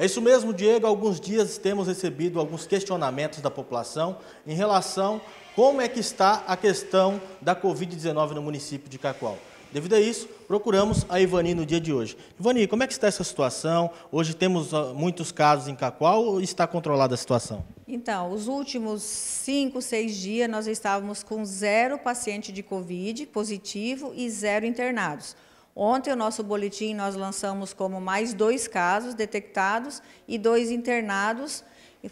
É isso mesmo, Diego. Alguns dias temos recebido alguns questionamentos da população em relação como é que está a questão da Covid-19 no município de Cacoal. Devido a isso, procuramos a Ivani no dia de hoje. Ivani, como é que está essa situação? Hoje temos ah, muitos casos em Cacoal ou está controlada a situação? Então, os últimos cinco, seis dias nós estávamos com zero paciente de Covid positivo e zero internados. Ontem, o nosso boletim, nós lançamos como mais dois casos detectados e dois internados,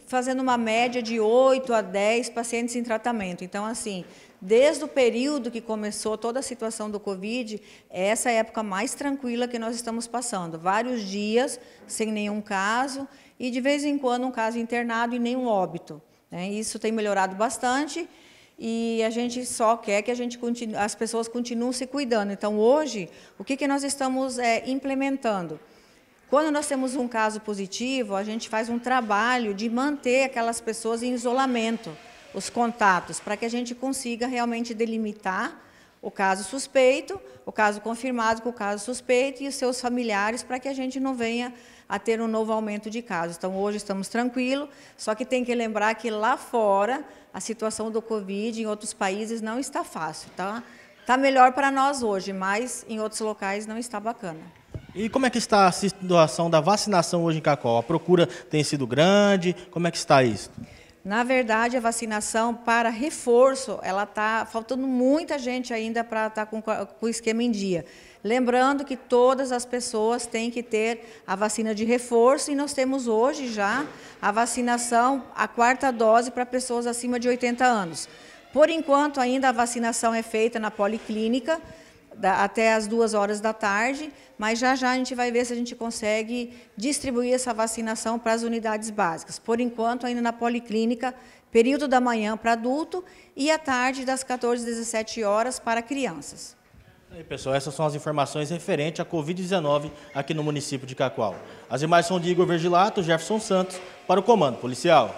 fazendo uma média de 8 a 10 pacientes em tratamento. Então, assim, desde o período que começou toda a situação do Covid, essa é a época mais tranquila que nós estamos passando. Vários dias sem nenhum caso e, de vez em quando, um caso internado e nenhum óbito. Né? Isso tem melhorado bastante e a gente só quer que a gente continue, as pessoas continuem se cuidando. Então, hoje, o que, que nós estamos é, implementando? Quando nós temos um caso positivo, a gente faz um trabalho de manter aquelas pessoas em isolamento, os contatos, para que a gente consiga realmente delimitar o caso suspeito, o caso confirmado com o caso suspeito e os seus familiares para que a gente não venha a ter um novo aumento de casos. Então, hoje estamos tranquilos, só que tem que lembrar que lá fora a situação do Covid em outros países não está fácil, tá? Está melhor para nós hoje, mas em outros locais não está bacana. E como é que está a situação da vacinação hoje em Cacó? A procura tem sido grande? Como é que está isso? Na verdade, a vacinação para reforço, ela está faltando muita gente ainda para estar tá com, com o esquema em dia. Lembrando que todas as pessoas têm que ter a vacina de reforço e nós temos hoje já a vacinação, a quarta dose para pessoas acima de 80 anos. Por enquanto, ainda a vacinação é feita na policlínica, da, até as duas horas da tarde, mas já já a gente vai ver se a gente consegue distribuir essa vacinação para as unidades básicas. Por enquanto, ainda na policlínica, período da manhã para adulto e à tarde das 14 às 17 horas para crianças. E é aí, pessoal, essas são as informações referentes à Covid-19 aqui no município de Cacoal. As imagens são de Igor Vergilato, Jefferson Santos, para o Comando Policial.